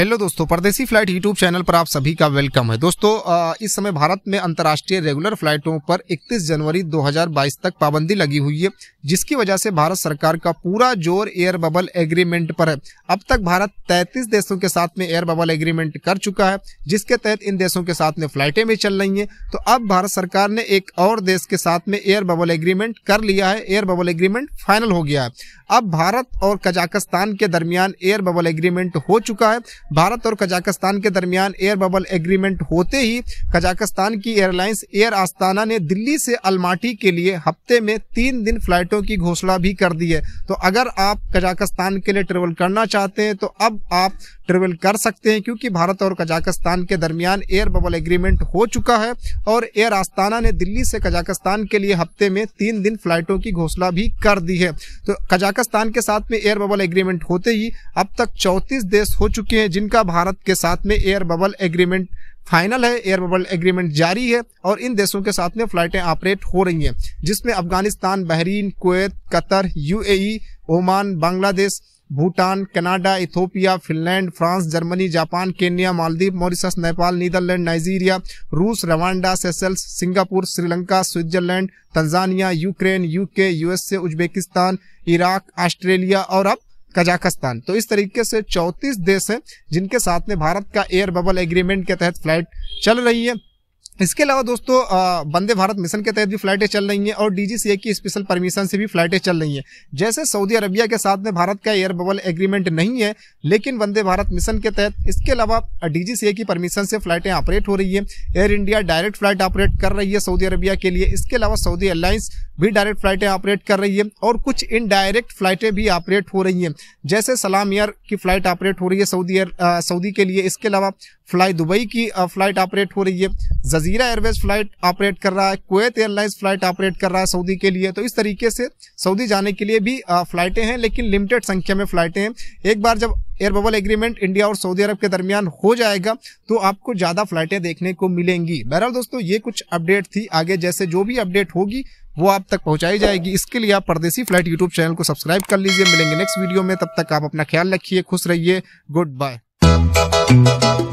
hello दोस्तों परदेसी flight YouTube channel पर आप सभी का वेलकम है दोस्तों इस समय भारत में अंतर्राष्ट्रीय रेगुलर फ्लाइटों पर 31 जनवरी 2022 तक पाबंदी लगी हुई है जिसकी वजह से भारत सरकार का पूरा जोर एयर बबल एग्रीमेंट पर है अब तक भारत 33 देशों के साथ में एयर बबल एग्रीमेंट कर चुका है जिसके तहत इन देशों के साथ में फ्लाइटें भी चल रही है तो अब भारत सरकार ने एक और देश के साथ में एयर बबल एग्रीमेंट कर लिया है एयर बबल एग्रीमेंट फाइनल हो गया है अब भारत और कजाकिस्तान के दरमियान एयर बबल एग्रीमेंट हो चुका है भारत और कजाकिस्तान के दरमियान एयर बबल एग्रीमेंट होते ही कजाकिस्तान की एयरलाइंस एयर आस्ताना ने दिल्ली से अलमाटी के लिए हफ्ते में तीन दिन फ्लाइटों की घोषणा भी कर दी है तो अगर आप कजाकिस्तान के लिए ट्रेवल करना चाहते हैं तो अब आप ट्रेवल कर सकते हैं क्योंकि भारत और कजाकिस्तान के दरमियान एयर बबल एग्रीमेंट हो चुका है और एयर आस्ताना ने दिल्ली से कजाकिस्तान के लिए हफ्ते में तीन दिन फ्लाइटों की घोषणा भी कर दी है तो कजाकिस्तान के साथ में एयर बबल एग्रीमेंट होते ही अब तक चौंतीस देश हो चुके हैं जिनका भारत के साथ में एयर बबल एग्रीमेंट फाइनल है एयर बबल एग्रीमेंट जारी है और इन देशों के साथ में फ्लाइटें ऑपरेट हो रही हैं जिसमें Afghanistan Bahrain Kuwait Qatar UAE e, Oman Bangladesh Bhutan Canada Ethiopia Finland France Germany Japan Kenya Maldives Mauritius Nepal Netherlands Nigeria रूस Rwanda Seychelles Singapore Sri Lanka Switzerland Tanzania Ukraine UK USA Uzbekistan Iraq Australia और अब कजाकिस्तान तो इस तरीके से 34 देश हैं जिनके साथ में भारत का एयर बबल एग्रीमेंट के तहत फ्लाइट चल रही है इसके अलावा दोस्तों वंदे भारत मिशन के तहत भी फ्लाइटें चल रही हैं और डीजीसीए की स्पेशल परमिशन से भी फ्लाइटें चल रही हैं जैसे सऊदी अरबिया के साथ में भारत का एयर बबल एग्रीमेंट नहीं है लेकिन वंदे भारत मिशन के तहत इसके अलावा डीजीसीए की परमिशन से फ्लाइटें ऑपरेट हो रही है Air India direct flight operate कर रही है सऊदी अरबिया के लिए इसके अलावा सऊदी एयरलाइंस भी डायरेक्ट फ्लाइटें ऑपरेट कर रही है और कुछ इनडायरेक्ट फ्लाइटें भी ऑपरेट हो रही हैं जैसे सलाम एयर की फ्लाइट ऑपरेट हो रही है सऊदी एयर सऊदी के लिए इसके अलावा फ्लाई दुबई की फ्लाइट ऑपरेट हो रही है जजीरा एयरवेज फ्लाइट ऑपरेट कर रहा है कुवैत एयरलाइंस फ्लाइट ऑपरेट कर रहा है सऊदी के लिए तो इस तरीके से सऊदी जाने के लिए भी फ्लाइटें हैं लेकिन लिमिटेड संख्या में फ्लाइटें हैं एक बार जब एयर बबल एग्रीमेंट इंडिया और सऊदी अरब के दरमियान हो जाएगा तो आपको ज़्यादा फ्लाइटें देखने को मिलेंगी बहरहाल दोस्तों ये कुछ अपडेट थी आगे जैसे जो भी अपडेट होगी वो आप तक पहुंचाई जाएगी इसके लिए आप परदेसी फ्लाइट यूट्यूब चैनल को सब्सक्राइब कर लीजिए मिलेंगे नेक्स्ट वीडियो में तब तक आप अपना ख्याल रखिए खुश रहिए गुड बाय